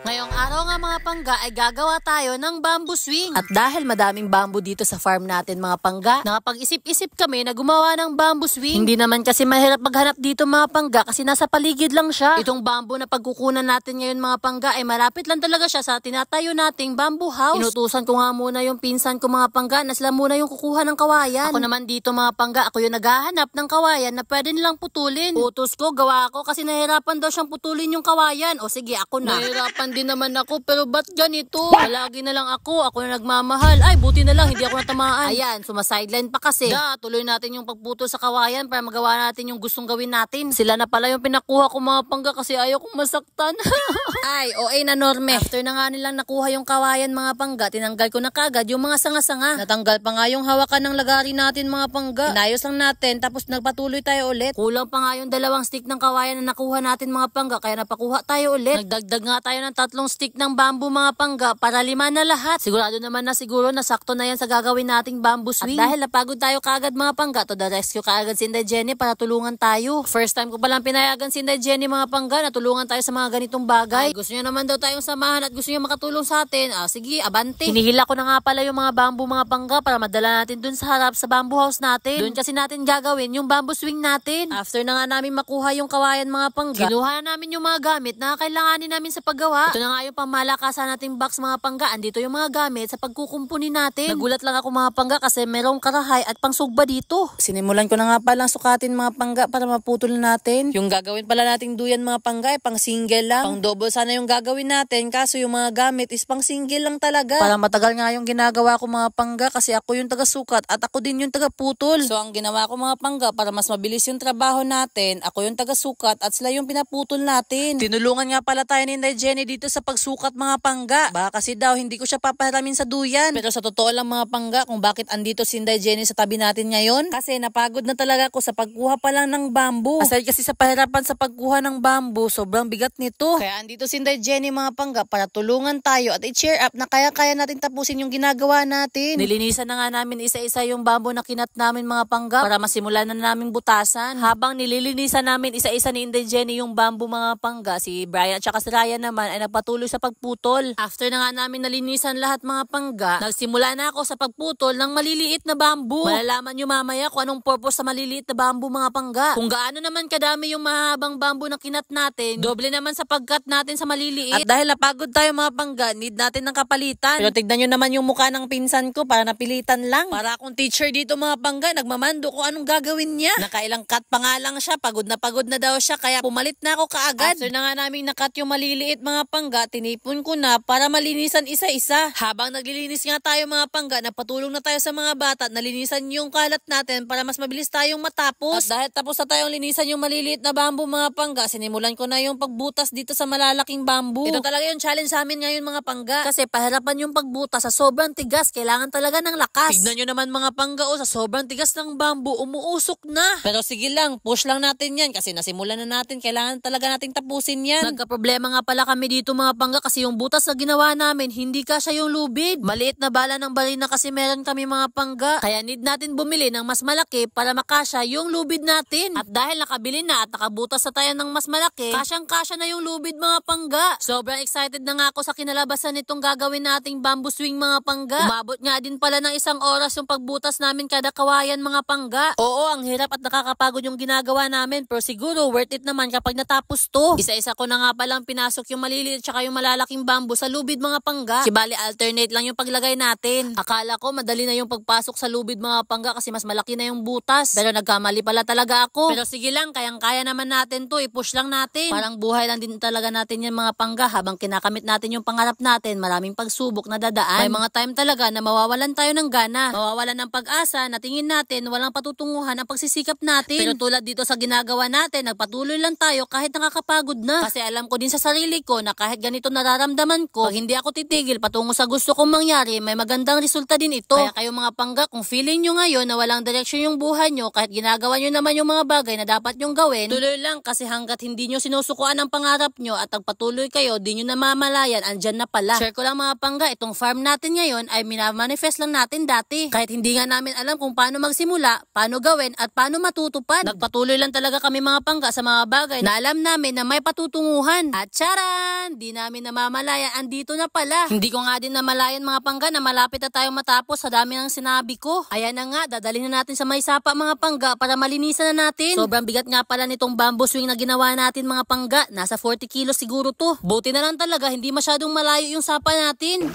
Ngayong araw nga mga pangga ay gagawa tayo ng bamboo swing. At dahil madaming bamboo dito sa farm natin mga pangga, nakapag-isip-isip kami na gumawa ng bamboo swing. Hindi naman kasi mahirap maghanap dito mga pangga kasi nasa paligid lang siya. Itong bamboo na pagkukunan natin ngayon mga pangga ay malapit lang talaga siya sa tinatayo nating bamboo house. Inutusan ko nga muna yung pinsan ko mga pangga na sila muna yung kukuha ng kawayan. Ako naman dito mga pangga, ako yung naghahanap ng kawayan na pwede nilang putulin. Utos ko, gawa ako kasi nahirapan daw siyang putulin yung kawayan. O sige, ako na. Nahirap nasasaktan din naman ako, pero ba't ganito? Lagi na lang ako, ako na nagmamahal. Ay, buti na lang, hindi ako natamaan. Ayan, sumasideline pa kasi. Da, tuloy natin yung pagputol sa kawayan para magawa natin yung gustong gawin natin. Sila na pala yung pinakuha ko mga pangga kasi ayaw kong masaktan. Ay, o ay na norme. After na nga nilang nakuha yung kawayan mga pangga, tinanggal ko na kagad yung mga sanga-sanga. Natanggal pa nga yung hawakan ng lagari natin mga pangga. Inayos lang natin, tapos nagpatuloy tayo ulit. Kulang pa nga yung dalawang stick ng kawayan na nakuha natin mga pangga, kaya napakuha tayo ulit. Nagdagdag nga tayo ng tatlong stick ng bamboo mga pangga para lima na lahat. Sigurado naman na siguro na sakto na yan sa gagawin nating bamboo swing. At dahil napagod tayo kaagad mga pangga, to the rescue kaagad si Inday Jenny para tulungan tayo. First time ko palang pinayagan si Inday Jenny mga pangga na tulungan tayo sa mga ganitong bagay. Ay, gusto niya naman daw tayong samahan at gusto niya makatulong sa atin. Ah, sige, abante. Hinihila ko na nga pala yung mga bamboo mga pangga para madala natin dun sa harap sa bamboo house natin. Dun kasi natin gagawin yung bamboo swing natin. After na nga namin makuha yung kawayan mga pangga, kinuha namin yung mga gamit na kailanganin namin sa paggawa ginawa. Ito na nga yung pamalakasan nating box mga pangga. Andito yung mga gamit sa pagkukumpuni natin. Nagulat lang ako mga pangga kasi merong karahay at pangsugba dito. Sinimulan ko na nga palang sukatin mga pangga para maputol natin. Yung gagawin pala nating duyan mga pangga ay pang single lang. Pang double sana yung gagawin natin kaso yung mga gamit is pang single lang talaga. Para matagal nga yung ginagawa ko mga pangga kasi ako yung taga-sukat at ako din yung taga-putol. So ang ginawa ko mga pangga para mas mabilis yung trabaho natin, ako yung taga-sukat at sila yung pinaputol natin. Tinulungan nga pala tayo ni Inday Jenny dito sa pagsukat mga pangga. Baka kasi daw hindi ko siya papahiramin sa duyan. Pero sa totoo lang mga pangga kung bakit andito si Inday Jenny sa tabi natin ngayon. Kasi napagod na talaga ako sa pagkuha pa lang ng bamboo. Asal kasi sa pahirapan sa pagkuha ng bamboo, sobrang bigat nito. Kaya andito si Inday Jenny mga pangga para tulungan tayo at i-cheer up na kaya-kaya natin tapusin yung ginagawa natin. Nilinisan na nga namin isa-isa yung bamboo na kinat namin mga pangga para masimulan na namin butasan. Habang nililinisan namin isa-isa ni Inday Jenny yung bamboo mga pangga, si Brian at saka si Ryan naman ay nagpatuloy sa pagputol. After na nga namin nalinisan lahat mga pangga, nagsimula na ako sa pagputol ng maliliit na bamboo. Malalaman nyo mamaya kung anong purpose sa maliliit na bamboo mga pangga. Kung gaano naman kadami yung mahabang bamboo na kinat natin, doble naman sa pagkat natin sa maliliit. At dahil napagod tayo mga pangga, need natin ng kapalitan. Pero tignan nyo naman yung mukha ng pinsan ko para napilitan lang. Para akong teacher dito mga pangga, nagmamando ko anong gagawin niya. Nakailang cut pa nga lang siya, pagod na pagod na daw siya, kaya pumalit na ako kaagad. After na nga namin nakat yung maliliit mga mga pangga, tinipon ko na para malinisan isa-isa. Habang naglilinis nga tayo mga pangga, napatulong na tayo sa mga bata na linisan yung kalat natin para mas mabilis tayong matapos. At dahil tapos na tayong linisan yung maliliit na bamboo mga pangga, sinimulan ko na yung pagbutas dito sa malalaking bamboo. Ito talaga yung challenge sa amin ngayon mga pangga. Kasi pahirapan yung pagbutas sa sobrang tigas, kailangan talaga ng lakas. Tignan nyo naman mga pangga o oh, sa sobrang tigas ng bamboo, umuusok na. Pero sige lang, push lang natin yan kasi nasimulan na natin, kailangan talaga nating tapusin yan. Nagka-problema nga pala kami kami dito mga pangga kasi yung butas na ginawa namin, hindi kasya yung lubid. Maliit na bala ng balina kasi meron kami mga pangga. Kaya need natin bumili ng mas malaki para makasya yung lubid natin. At dahil nakabili na at nakabutas sa tayo ng mas malaki, kasyang-kasya na yung lubid mga pangga. Sobrang excited na nga ako sa kinalabasan nitong gagawin nating bamboo swing mga pangga. Umabot nga din pala ng isang oras yung pagbutas namin kada kawayan mga pangga. Oo, ang hirap at nakakapagod yung ginagawa namin pero siguro worth it naman kapag natapos to. Isa-isa ko na nga palang pinasok yung mali maliliit tsaka yung malalaking bamboo sa lubid mga pangga. Si Bali, alternate lang yung paglagay natin. Akala ko madali na yung pagpasok sa lubid mga pangga kasi mas malaki na yung butas. Pero nagkamali pala talaga ako. Pero sige lang, kayang-kaya naman natin to. I-push lang natin. Parang buhay lang din talaga natin yan mga pangga habang kinakamit natin yung pangarap natin. Maraming pagsubok na dadaan. May mga time talaga na mawawalan tayo ng gana. Mawawalan ng pag-asa na tingin natin walang patutunguhan ang pagsisikap natin. Pero tulad dito sa ginagawa natin, nagpatuloy lang tayo kahit nakakapagod na. Kasi alam ko din sa sarili ko na kahit ganito nararamdaman ko, pag hindi ako titigil patungo sa gusto kong mangyari, may magandang resulta din ito. Kaya kayo mga pangga, kung feeling nyo ngayon na walang direksyon yung buhay nyo, kahit ginagawa nyo naman yung mga bagay na dapat nyong gawin, tuloy lang kasi hanggat hindi nyo sinusukuan ang pangarap nyo at nagpatuloy kayo, di nyo namamalayan, andyan na pala. Share ko lang mga pangga, itong farm natin ngayon ay minamanifest lang natin dati. Kahit hindi nga namin alam kung paano magsimula, paano gawin at paano matutupad. Nagpatuloy lang talaga kami mga pangga sa mga bagay na alam namin na may patutunguhan. At charan! yan. Di namin namamalayan. Andito na pala. Hindi ko nga din namalayan mga pangga na malapit na tayo matapos sa dami ng sinabi ko. Ayan na nga, dadalhin na natin sa may sapa mga pangga para malinisan na natin. Sobrang bigat nga pala nitong bamboo swing na ginawa natin mga pangga. Nasa 40 kilos siguro to. Buti na lang talaga, hindi masyadong malayo yung sapa natin.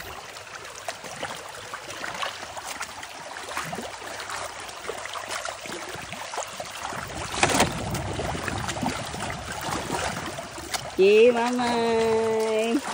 Gee, bye bye.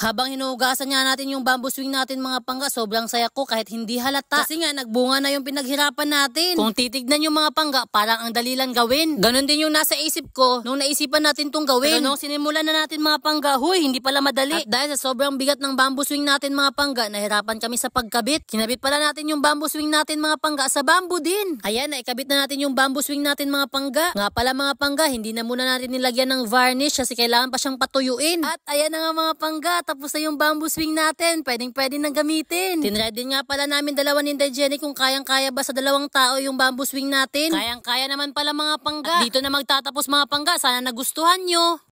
Habang hinuhugasan nga natin yung bamboo swing natin mga pangga, sobrang saya ko kahit hindi halata. Kasi nga nagbunga na yung pinaghirapan natin. Kung titignan yung mga pangga, parang ang dali lang gawin. Ganon din yung nasa isip ko nung naisipan natin tong gawin. Pero nung sinimulan na natin mga pangga, huy, hindi pala madali. At dahil sa sobrang bigat ng bamboo swing natin mga pangga, nahirapan kami sa pagkabit. Kinabit pala natin yung bamboo swing natin mga pangga sa bamboo din. Ayan, naikabit na natin yung bamboo swing natin mga pangga. Nga pala mga pangga, hindi na muna natin nilagyan ng varnish kasi kailangan pa siyang patuyuin. At ayan na nga mga pangga, tapos na yung bamboo swing natin. Pwedeng pwede nang gamitin. Tinry din nga pala namin dalawa ni Inday Jenny kung kayang-kaya ba sa dalawang tao yung bamboo swing natin. Kayang-kaya naman pala mga pangga. At dito na magtatapos mga pangga. Sana nagustuhan nyo.